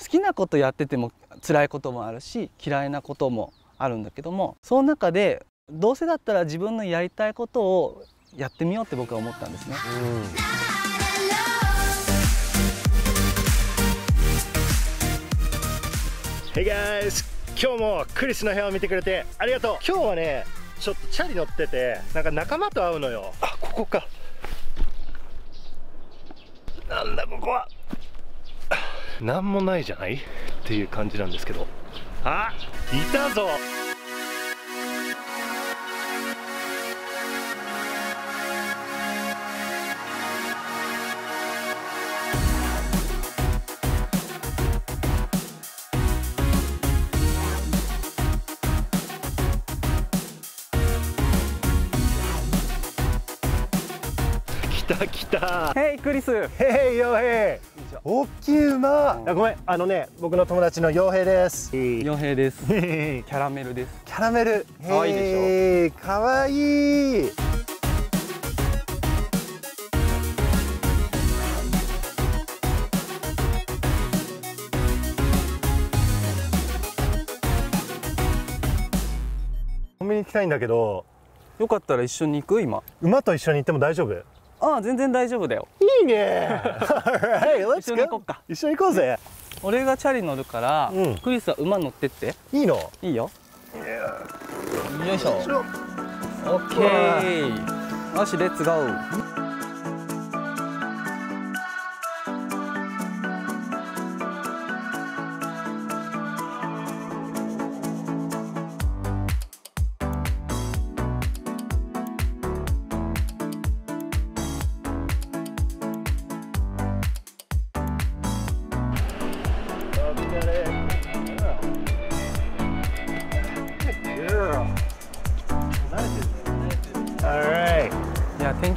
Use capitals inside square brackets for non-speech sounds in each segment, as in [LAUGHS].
好きなことやってても辛いこともあるし嫌いなこともあるんだけどもその中でどうせだったら自分のやりたいことをやってみようって僕は思ったんですね。Hey guys! 今日もクリスの部屋を見てくれてありがとう今日はねちょっとチャリ乗っててなんか仲間と会うのよあここかなんだここは何もないじゃないっていう感じなんですけどあいたぞた来たヘイクリスヘイ y ヨヘイ大きい馬あごめんあのね僕の友達のヨヘイですヨヘイですキャラメルですキャラメル可愛いでしょ可愛いいコンビニ行きたいんだけどよかったら一緒に行く今馬と一緒に行っても大丈夫ああ全然大丈夫だよいいね [LAUGHS] 一緒に行こうか一緒に行こうぜ俺がチャリ乗るから、うん、クリスは馬乗ってっていいのいいよ、yeah. よいしょオッケーよしレッツゴー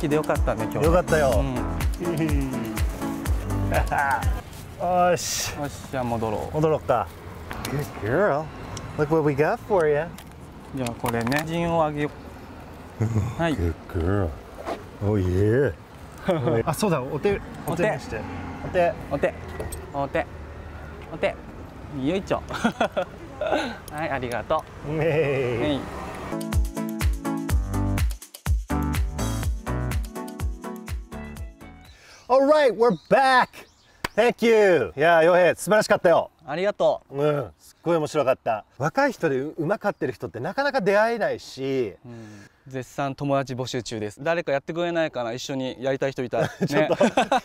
でよかったね今日よかったよ、うん、[LAUGHS] よしよしじゃあ戻ろう戻ろうか Good girl Look what we got for you じゃあこれねをあげよう [LAUGHS] はい Good girl Oh yeah [LAUGHS] あそうだお手お手してお手お手お手お手よいちょはいありがとう、ね right, we're back! Thank you! いやー、洋平、素晴らしかったよ。ありがとう。うん、すっごい面白かった。若い人でうまかってる人ってなかなか出会えないし、うん、絶賛友達募集中です。誰かやってくれないかな、一緒にやりたい人いたら、[LAUGHS] ちょっと、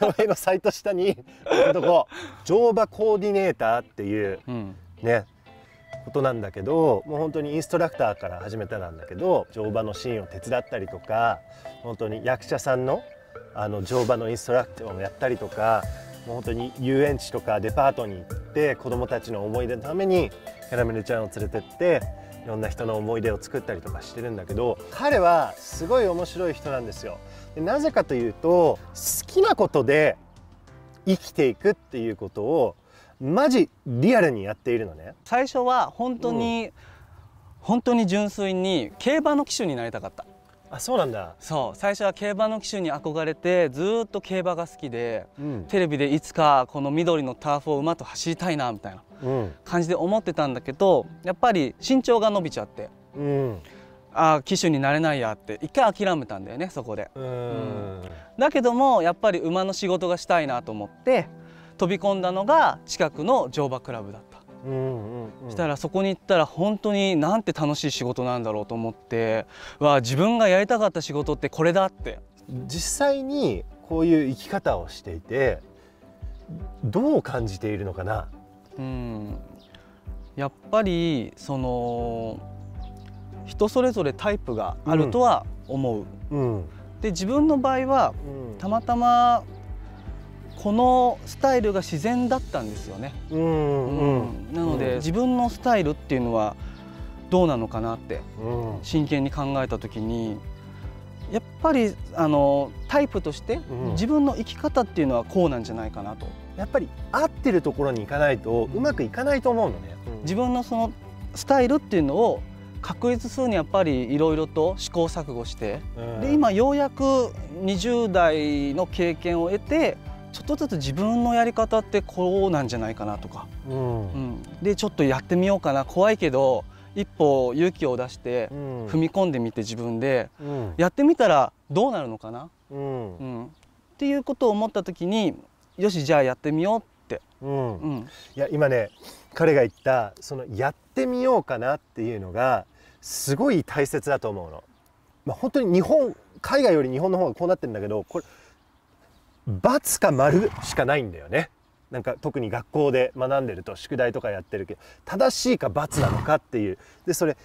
洋平のサイト下に、[LAUGHS] とこ、乗馬コーディネーターっていう、うん、ね、ことなんだけどもう本当にインストラクターから始めたなんだけど乗馬のシーンを手伝ったりとか本当に役者さんのあの乗馬のインストラクターをやったりとかもう本当に遊園地とかデパートに行って子どもたちの思い出のためにキャラメルちゃんを連れてっていろんな人の思い出を作ったりとかしてるんだけど彼はすごい面白い人なんですよ。なぜかというと好きなことで生きていくっていうことをマジリアルにやっているのね。最初は本当に、うん、本当に純粋に競馬の騎手になりたかったあそうなんだそう最初は競馬の騎手に憧れてずっと競馬が好きで、うん、テレビでいつかこの緑のターフを馬と走りたいなみたいな感じで思ってたんだけどやっぱり身長が伸びちゃって、うん、ああ騎手になれないやって一回諦めたんだよねそこで、うん、だけどもやっぱり馬の仕事がしたいなと思って飛び込んだのが近くの乗馬クラブだった。したらそこに行ったら本当になんて楽しい仕事なんだろうと思ってわ自分がやりたかった仕事ってこれだって実際にこういう生き方をしていてどう感じているのかなうんやっぱりその人それぞれタイプがあるとは思う、うん、うん、で自分の場合は、たまたまこのスタイルが自然だったんですよね。うん、うん、なので、うん、自分のスタイルっていうのはどうなのかなって、真剣に考えた時にやっぱりあのタイプとして自分の生き方っていうのはこうなんじゃないかなと。やっぱり合ってるところに行かないとうまくいかないと思うのね。自分のそのスタイルっていうのを確立するにやっぱりいろいろと試行錯誤して、で今ようやく20代の経験を得てちょっとずつ自分のやり方ってこうなんじゃないかなとか、うん、うん、でちょっとやってみようかな怖いけど一歩勇気を出して踏み込んでみて自分で、うん、やってみたらどうなるのかな、うんっていうことを思った時によしじゃあやってみようって、うんいや今ね彼が言ったそのやってみようかなっていうのがすごい大切だと思うの。まあ、本当に日本海外より日本の方がこうなってるんだけどこれ×か丸しかないんだよねなんか特に学校で学んでると宿題とかやってるけど正しいか×なのかっていうでそれ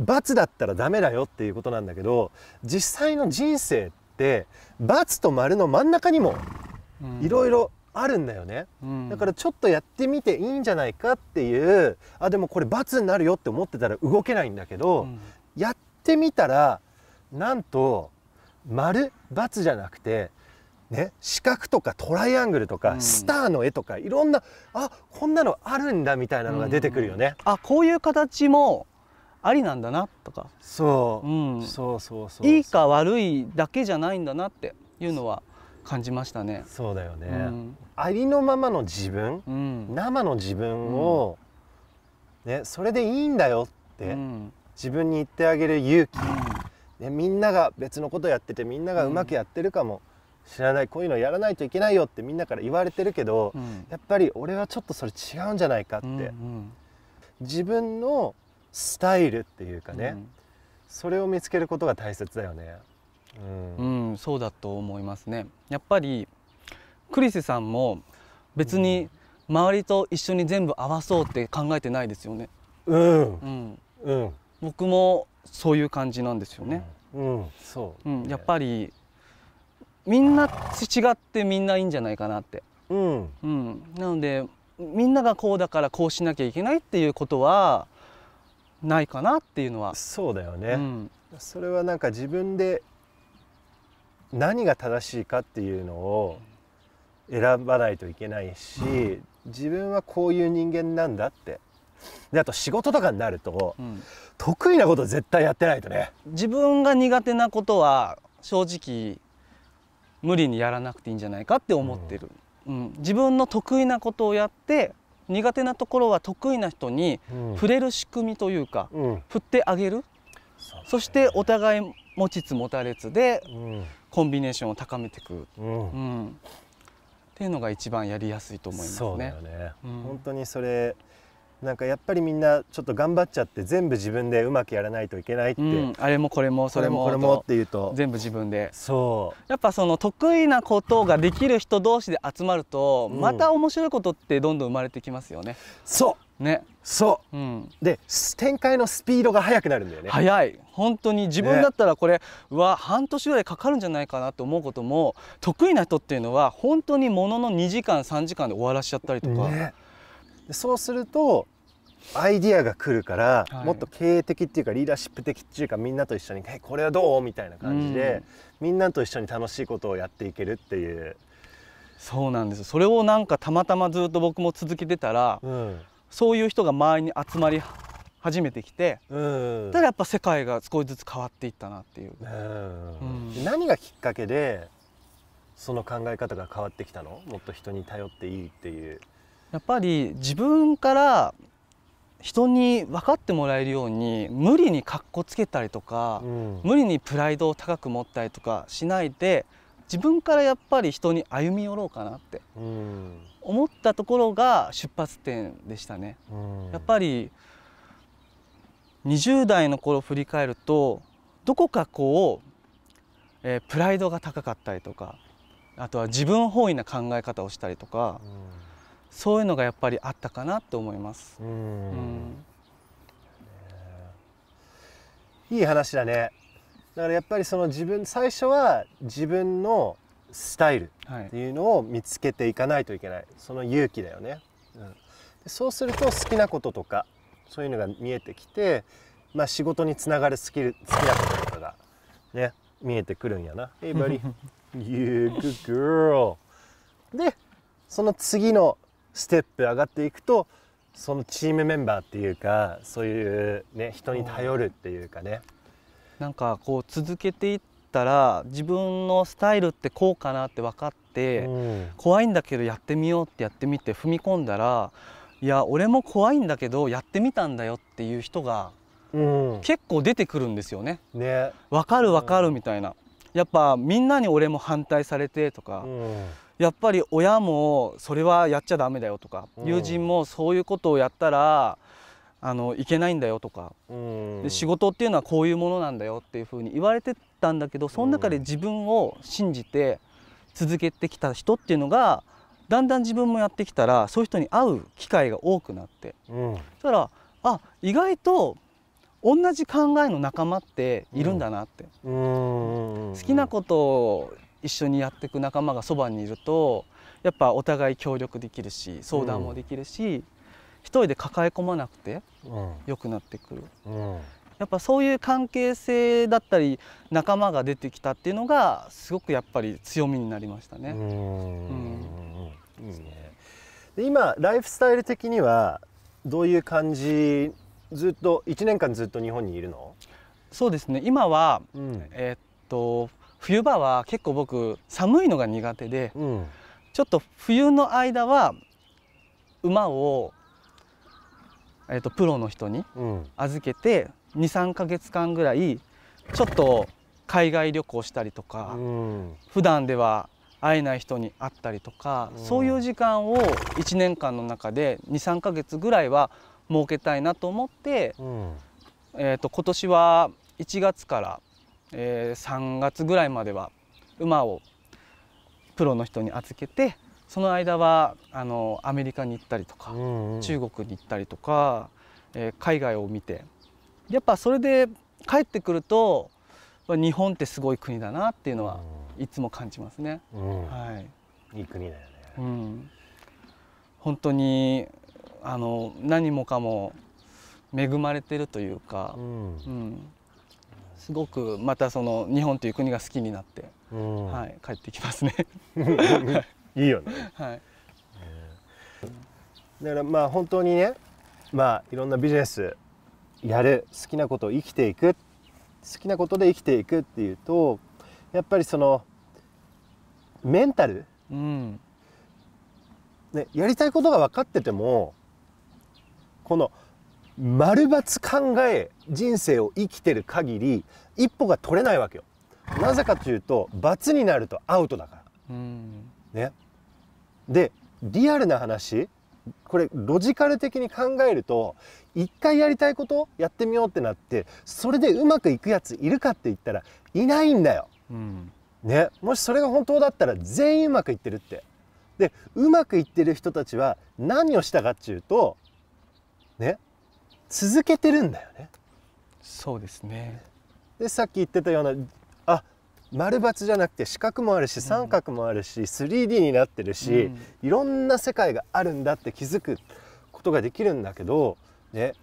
×だったらダメだよっていうことなんだけど実際の人生って罰と丸の真ん中にもいろいろあるんだよね、うん、だからちょっとやってみていいんじゃないかっていうあでもこれ×になるよって思ってたら動けないんだけど、うん、やってみたらなんと丸×じゃなくてね、四角とかトライアングルとか、うん、スターの絵とかいろんなあこんなのあるんだみたいなのが出てくるよね。うん、あこういう形もありなんだなとかそう,、うん、そうそうそういいか悪いだけじゃないんだなっていうのは感じましたね。そうだよね、うん、ありのままの自分、うん、生の自分を、ね、それでいいんだよって、自分に言ってあげる勇気、ね、みんなが別のことやっててみんながうまくやってるかも、知らないこういうのやらないといけないよってみんなから言われてるけど、うん、やっぱり俺はちょっとそれ違うんじゃないかって、うんうん、自分のスタイルっていうかね、うん、それを見つけることが大切だよね。うん、うん、そうだと思いますねやっぱりクリスさんも別に周りと一緒に全部合わそうって考えてないですよね。うん、うんうん。僕もそういう感じなんですよね。うん、そう、うん。やっぱりみんな違ってみんないいんじゃないかなって。うん、うん、なのでみんながこうだからこうしなきゃいけないっていうことはないかなっていうのはそうだよね、うん、それはなんか自分で何が正しいかっていうのを選ばないといけないし、うん、自分はこういう人間なんだってであと仕事とかになると、うん、得意なこと絶対やってないとね自分が苦手なことは正直無理にやらなくていいんじゃないかって思ってる、うん、うん、自分の得意なことをやって苦手なところは得意な人に触れる仕組みというか、うん、振ってあげるそ、してお互い持ちつ持たれつで、コンビネーションを高めていく、うんっていうのが一番やりやすいと思いますね。ね本当にそれなんかやっぱりみんなちょっと頑張っちゃって全部自分でうまくやらないといけないって、うん、あれもこれもそれもこれもっていうと全部自分でそうやっぱその得意なことができる人同士で集まると、また面白いことってどんどん生まれてきますよね、そうねそう、うん、で展開のスピードが速くなるんだよね速い本当に自分だったらこれは半年ぐらいかかるんじゃないかなと思うことも得意な人っていうのは本当にものの2時間3時間で終わらしちゃったりとか、ねそうするとアイディアが来るから、はい、もっと経営的っていうかリーダーシップ的っていうかみんなと一緒に「えこれはどう?」みたいな感じで、うん、みんなと一緒に楽しいことをやっていけるっていうそうなんですそれをなんかたまたまずっと僕も続けてたら、うん、そういう人が周りに集まり始めてきて、うん、だやっぱ世界が少しずつ変わっていったなっていう、うん、何がきっかけでその考え方が変わってきたのもっと人に頼っていいっていうやっぱり自分から人に分かってもらえるように無理にかっこつけたりとか、うん、無理にプライドを高く持ったりとかしないで自分からやっぱり人に歩み寄ろうかなって思ったところが出発点でしたね。うん、やっぱり20代の頃振り返るとどこかこう、えー、プライドが高かったりとかあとは自分本位な考え方をしたりとか。うんそういうのがやっぱりあったかなって思います。いい話だねだからやっぱりその自分最初は自分のスタイルっていうのを見つけていかないといけない、はい、その勇気だよね、うん、そうすると好きなこととかそういうのが見えてきて、まあ、仕事につながるスキル好きなこととかがね見えてくるんやな。Hey buddy, [LAUGHS] you good girl. でその次のステップ上がっていくとそのチームメンバーっていうかそういうね人に頼るっていうかねなんかこう続けていったら自分のスタイルってこうかなって分かって、うん、怖いんだけどやってみようってやってみて踏み込んだらいや俺も怖いんだけどやってみたんだよっていう人が結構出てくるんですよね。ね分かる分かるみたいな、やっぱみんなに俺も反対されてとか、うんやっぱり親もそれはやっちゃダメだよとか、うん、友人もそういうことをやったらあのいけないんだよとか、うん、で仕事っていうのはこういうものなんだよっていうふうに言われてたんだけどその中で自分を信じて続けてきた人っていうのがだんだん自分もやってきたらそういう人に会う機会が多くなって、うん、そしたらあ意外と同じ考えの仲間っているんだなって、好きなことを一緒にやっていく仲間がそばにいるとやっぱお互い協力できるし相談もできるし、うん、一人で抱え込まなくて良くなってくる、うん、やっぱそういう関係性だったり仲間が出てきたっていうのがすごくやっぱり強みになりましたね。うん、ね今ライフスタイル的にはどういう感じずっと1年間ずっと日本にいるのそうですね今は、うん、えー、っと冬場は結構僕寒いのが苦手で、うん、ちょっと冬の間は馬を、えーと、プロの人に預けて23か月間ぐらいちょっと海外旅行したりとか、うん、普段では会えない人に会ったりとか、うん、そういう時間を1年間の中で23か月ぐらいは設けたいなと思って、うん、えーと、と今年は1月からえー、3月ぐらいまでは馬をプロの人に預けてその間はあのアメリカに行ったりとか、うんうん、中国に行ったりとか、えー、海外を見てやっぱそれで帰ってくると日本ってすごい国だなっていうのは、いつも感じますね。うん、はい、いい国だよね、うん、本当にあの何もかも恵まれてるというか、うん、うん、すごくまたその日本という国が好きになって、うん、はい、帰ってきますね [LAUGHS] いいよね、はい、だからまあ本当にねまあいろんなビジネスやる好きなことを生きていく好きなことで生きていくっていうとやっぱりそのメンタル、うんね、やりたいことが分かっててもこの「丸×考え人生を生きてる限り一歩が取れないわけよなぜかというと×になるとアウトだから、ね、でリアルな話これロジカル的に考えると一回やりたいことやってみようってなってそれでうまくいくやついるかって言ったらいないんだよ、うん、ね、もしそれが本当だったら全員うまくいってるってでうまくいってる人たちは何をしたかっちゅうとね続けてるんだよねそうですねでさっき言ってたようなあ丸×じゃなくて四角もあるし三角もあるし、3D になってるし、いろんな世界があるんだって気づくことができるんだけどね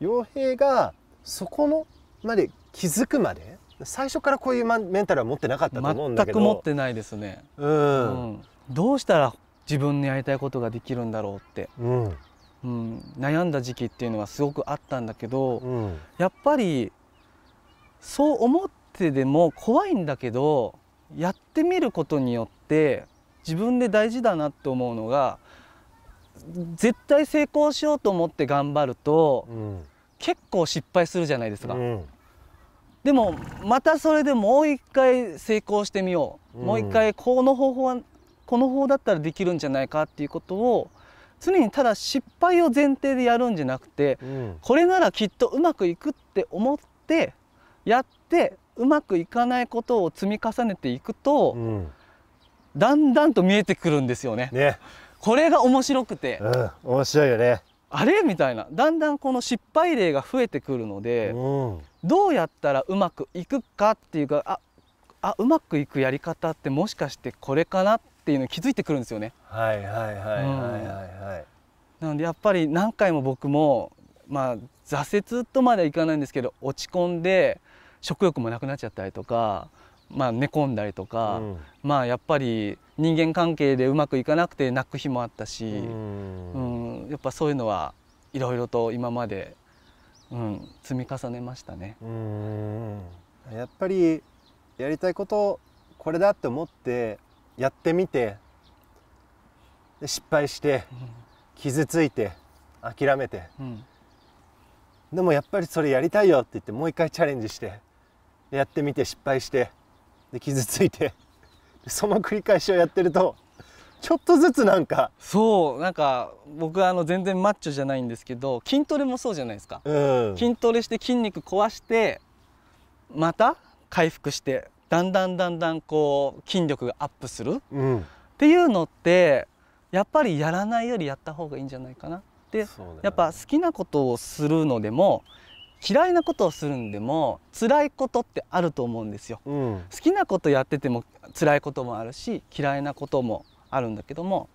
傭兵がそこのまで気づくまで最初からこういうメンタルは持ってなかったと思うんだけど全く持ってないですね、うん、うん、どうしたら自分のやりたいことができるんだろうって、うん、うん、悩んだ時期っていうのはすごくあったんだけど、うん、やっぱりそう思ってでも怖いんだけどやってみることによって自分で大事だなって思うのが絶対成功しようと思って頑張ると、うん、結構失敗するじゃないですか。うんでもまたそれでもう一回成功してみよう、うん、もう一回この方法はこの方だったらできるんじゃないかっていうことを常にただ失敗を前提でやるんじゃなくて、うん、これならきっとうまくいくって思ってやってうまくいかないことを積み重ねていくと、うん、だんだんと見えてくるんですよね。ねこれが面白くて、うん、面白いよねあれみたいなだんだんこの失敗例が増えてくるので、うん、どうやったらうまくいくかっていうかああうまくいくやり方ってもしかしてこれかなっっていうの気づいてくるんですよね。はいはいはいはいはいはい。なのでやっぱり何回も僕もまあ挫折とまではいかないんですけど落ち込んで食欲もなくなっちゃったりとか。まあ、寝込んだりとか、うん、まあやっぱり人間関係でうまくいかなくて泣く日もあったし、うん、うん、やっぱそういうのはいろいろと今まで、うん、積み重ねましたね。うん、やっぱりやりたいことこれだって思ってやってみて失敗して傷ついて諦めて、うん、でもやっぱりそれやりたいよって言ってもう一回チャレンジしてやってみて失敗してで傷ついてその繰り返しをやってるとちょっとずつなんかそうなんか僕はあの全然マッチョじゃないんですけど筋トレもそうじゃないですか、うん、筋トレして筋肉壊してまた回復してだんだんだんだんこう筋力がアップする、うん、っていうのってやっぱりやらないよりやった方がいいんじゃないかな。で、ね、やっぱ好きなことをするのでも嫌いなことをするんでも辛いことってあると思うんですよ、うん、好きなことやってても辛いこともあるし嫌いなこともあるんだけども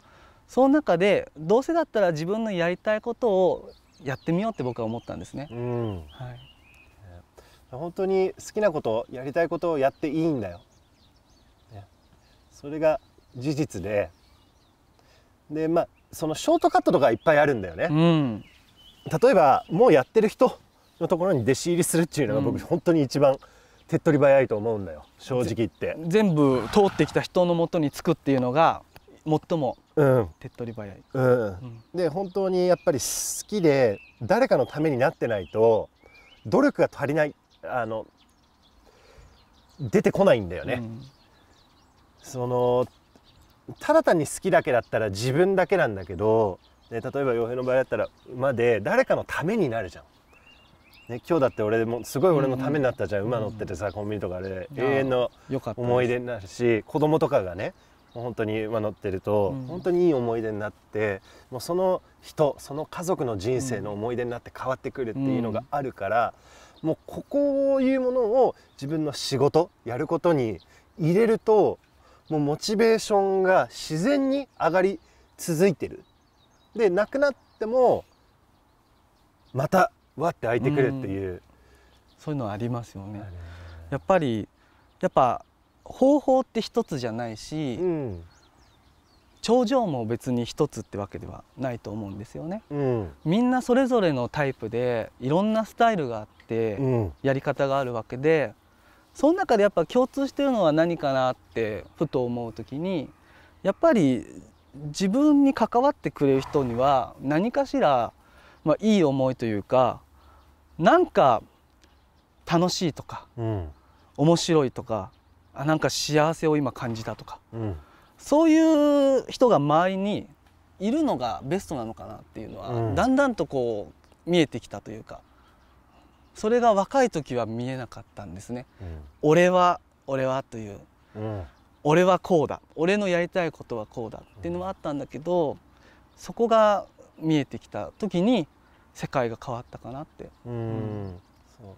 その中でどうせだったら自分のやりたいことをやってみようって僕は思ったんですね。うん、はい本当に好きなことやりたいことをやっていいんだよ、ね、それが事実ででまあそのショートカットとかいっぱいあるんだよね、うん、例えばもうやってる人のところに弟子入りするっていうのが僕、本当に一番手っ取り早いと思うんだよ正直言って全部通ってきた人のもとにつくっていうのが最も手っ取り早い、うん、で本当にやっぱり好きで誰かのためになってないと努力が足りないあの出てこないんだよね。うん、そのただ単に好きだけだったら自分だけなんだけど、ね、例えば洋平の場合だったら馬で誰かのためになるじゃん。ね、今日だって俺もすごい俺のためになったじゃん、うん馬乗っててさコンビニとかで、永遠の思い出になるし子供とかがね本当に馬乗ってると、うん、本当にいい思い出になってもうその人その家族の人生の思い出になって変わってくるっていうのがあるから。うんもうここいうものを自分の仕事やることに入れるともうモチベーションが自然に上がり続いてるでなくなってもまたわって開いてくるっていう、うそういうのありますよねやっぱりやっぱ方法って一つじゃないし、うん、頂上も別に一つってわけではないと思うんですよね、うん、みんなそれぞれのタイプでいろんなスタイルがあってやり方があるわけで、その中でやっぱ共通してるのは何かなってふと思う時にやっぱり自分に関わってくれる人には何かしら、まあ、いい思いというかなんか楽しいとか、うん、面白いとかあなんか幸せを今感じたとか、うん、そういう人が周りにいるのがベストなのかなっていうのは、うん、だんだんとこう見えてきたというかそれが若い時は見えなかったんですね、うん、俺は俺はという、うん、俺はこうだ俺のやりたいことはこうだっていうのもあったんだけど、うん、そこが見えてきた時に世界が変わったかなって、うんそ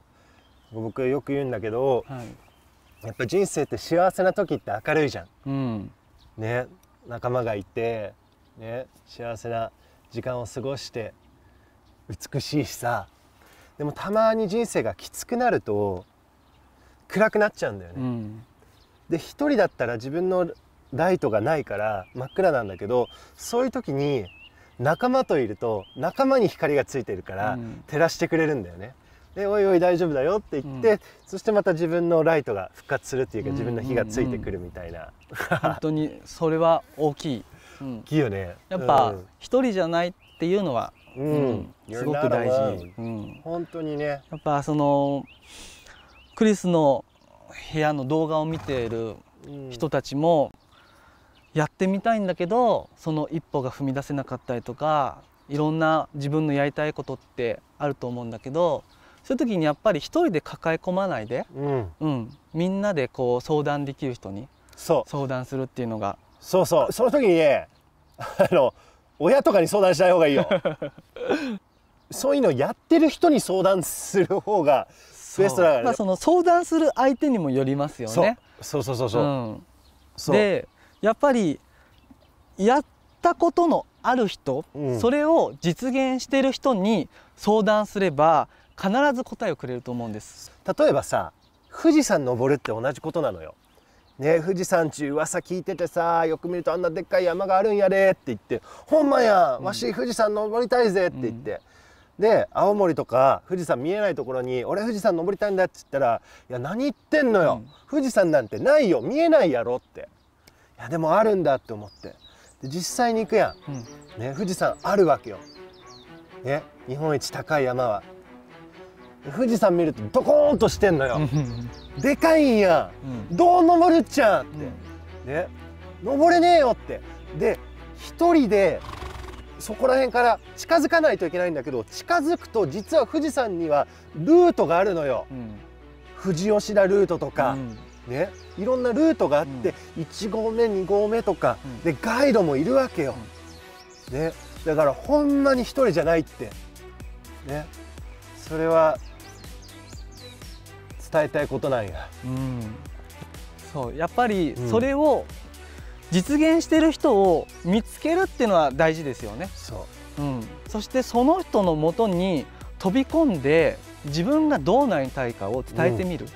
う僕よく言うんだけど、はい、やっぱ人生って幸せな時って明るいじゃん、うん、ね仲間がいて、ね、幸せな時間を過ごして美しいしさでもたまに人生がきつくなると暗くなっちゃうんだよね。うん、で一人だったら自分のライトがないから真っ暗なんだけどそういう時に仲間といると仲間に光がついてるから照らしてくれるんだよね。で「おいおい大丈夫だよ」って言って、うん、そしてまた自分のライトが復活するっていうか自分の火がついてくるみたいな。本当にそれは大きい。うん、大きいよね。やっぱ一、人じゃないっていうのはうん、すごく大事、うん、本当にねやっぱそのクリスの部屋の動画を見ている人たちも、やってみたいんだけどその一歩が踏み出せなかったりとかいろんな自分のやりたいことってあると思うんだけどそういう時にやっぱり一人で抱え込まないで、うん、うん、みんなでこう相談できる人に相談するっていうのがそうそうその時にねあの親とかに相談しない方がいいよ [LAUGHS] そういうのやってる人に相談する方がベストだから、まあ、その相談する相手にもよりますよねそうそうそうそう、うん、そうでやっぱりやったことのある人、うん、それを実現してる人に相談すれば必ず答えをくれると思うんです例えばさ富士山登るって同じことなのよね、富士山中噂聞いててさよく見るとあんなでっかい山があるんやでって言って「ほんまやんわし富士山登りたいぜ」って言って、うん、で青森とか富士山見えないところに「俺富士山登りたいんだ」って言ったら「いや何言ってんのよ、うん、富士山なんてないよ見えないやろ」っていやでもあるんだって思ってで実際に行くやん、うん、ね、富士山あるわけよ、ね、日本一高い山は富士山見るとドコーンとしてんのよでかいんや、うん、どう登るっちゃって、ね登れねえよってで一人でそこら辺から近づかないといけないんだけど近づくと実は富士山にはルートがあるのよ、うん、富士吉田ルートとか、うん、ねいろんなルートがあって、うん、1合目2合目とか、でガイドもいるわけよ、ねだからほんまに一人じゃないってねそれは伝えたいことなんや、うん、そうやっぱりそれを実現してる人を見つけるっていうのは大事ですよね。そううん、そしてその人のもとに飛び込んで自分がどうなりたいかを伝えてみる、うん、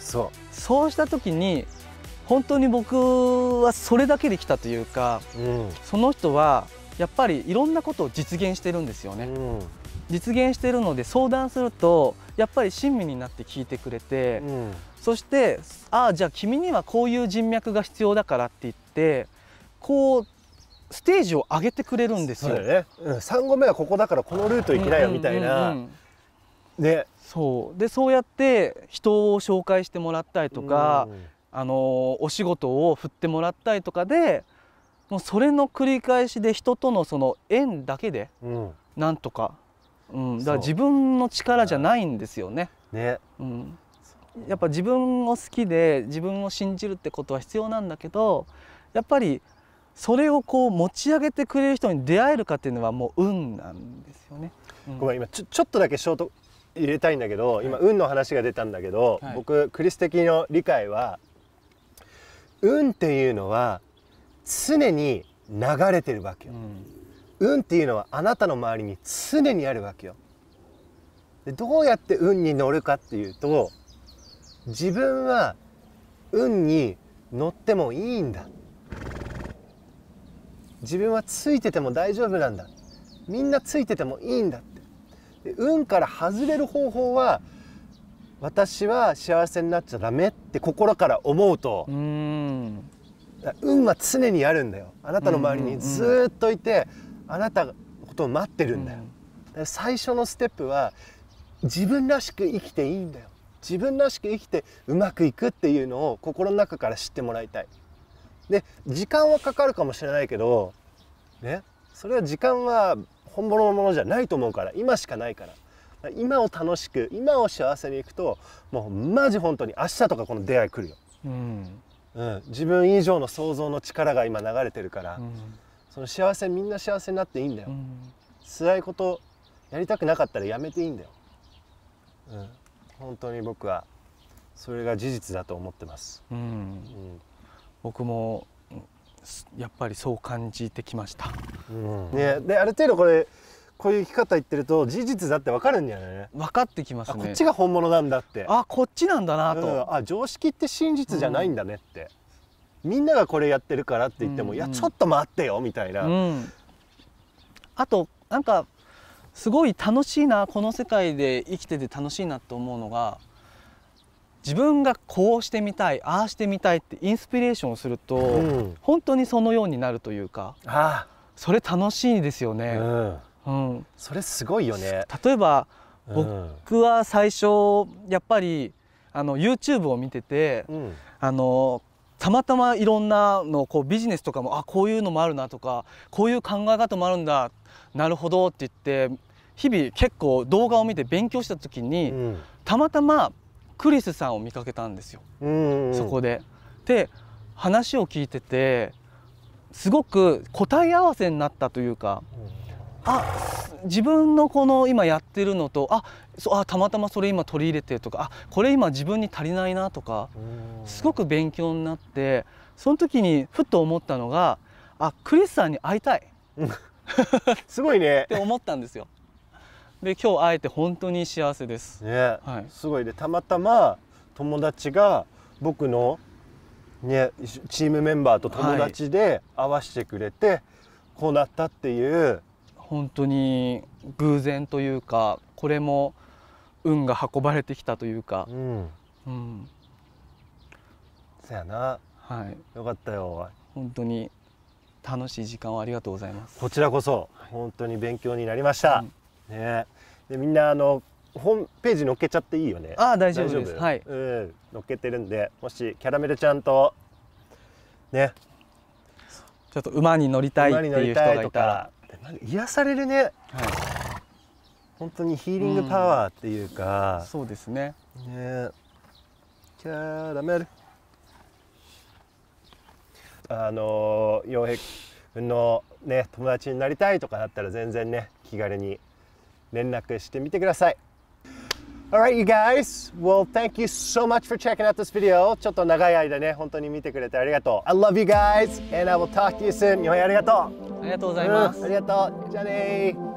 そうそうした時に本当に僕はそれだけできたというか、うん、その人はやっぱりいろんなことを実現してるんですよね。うん実現してるので相談するとやっぱり親身になって聞いてくれて、うん、そしてああじゃあ君にはこういう人脈が必要だからって言ってこうステージを上げてくれるんですよ。そね、うん、3合目はここだからこのルート行きなよみたいな。ね、そうでそうやって人を紹介してもらったりとか、うん、あのお仕事を振ってもらったりとかでもうそれの繰り返しで人とのその縁だけで、なんとかうん、だから自分の力じゃないんですよね。ね、うん、やっぱ自分を好きで自分を信じるってことは必要なんだけどやっぱりそれをこう持ち上げてくれる人に出会えるかっていうのはもう運なんですよね。うん、ごめん今ちょちょっとだけショート入れたいんだけど今運の話が出たんだけど、はい、僕クリス的の理解は運っていうのは常に流れてるわけよ。うん運っていうのはあなたの周りに常にあるわけよ。でどうやって運に乗るかっていうと自分は運に乗ってもいいんだ自分はついてても大丈夫なんだみんなついててもいいんだって運から外れる方法は私は幸せになっちゃダメって心から思うと運は常にあるんだよあなたの周りにずっといて、うんうんうんあなたのことを待ってるんだよ、うん、最初のステップは自分らしく生きていいんだよ自分らしく生きてうまくいくっていうのを心の中から知ってもらいたいで時間はかかるかもしれないけどねそれは時間は本物のものじゃないと思うから今しかないから今を楽しく今を幸せにいくともうマジ本当に明日とかこの出会い来るよ、うん、うん、自分以上の想像の力が今流れてるから、うんその幸せみんな幸せになっていいんだよ、うん、辛いことやりたくなかったらやめていいんだよ、うん、本当に僕はそれが事実だと思ってます、うん、うん、僕もやっぱりそう感じてきました、うん、ねである程度これこういう生き方言ってると事実だって分かるんじゃないね分かってきますねこっちが本物なんだってあこっちなんだなと、うん、あ常識って真実じゃないんだねって、みんながこれやってるからって言っても、うんうん、いやちょっと待ってよみたいな、うん、あとなんかすごい楽しいなこの世界で生きてて楽しいなと思うのが自分がこうしてみたいああしてみたいってインスピレーションをすると、うん、本当にそのようになるというかああそれ楽しいですよね。うん、うん、それすごいよね例えば僕は最初やっぱりあの YouTube を見てて、うん、あのたまたまいろんなのこうビジネスとかもあこういうのもあるなとかこういう考え方もあるんだなるほどって言って日々結構動画を見て勉強した時に、うん、たまたまクリスさんを見かけたんですよ、うんうん、そこで。で話を聞いててすごく答え合わせになったというか、うん、あ自分のこの今やってるのとあそうあたまたまそれ今取り入れてとかあこれ今自分に足りないなとかすごく勉強になってその時にふっと思ったのがあクリスさんに会いたい [LAUGHS] すごいねって思ったんですよ。で今日会えて本当に幸せです。ね、はい、すごいね、たまたま友達が僕のねチームメンバーと友達で会わしてくれて、はい、こうなったっていう本当に偶然というかこれも運が運ばれてきたというか、うん、うん、そやな、はい、よかったよ本当に楽しい時間をありがとうございますこちらこそ本当に勉強になりました、うん、ねでみんなあのホームページ載っけちゃっていいよねあ大丈夫ですはい、うん、載っけてるんでもしキャラメルちゃんとねちょっと馬に乗りたいっていう人がいたら癒されるね、はい、本当にヒーリングパワーっていうか、うん、そうですねねキャラメルあの洋平君のね友達になりたいとかだったら全然ね気軽に連絡してみてください All right, you guys. Well, thank you so much for checking out this video. ちょっと長い間ね、本当に見てくれてありがとう。I love you guys, and I will talk to you soon. 日本ありがとう。ありがとうございます。うん、ありがとう。じゃあねー。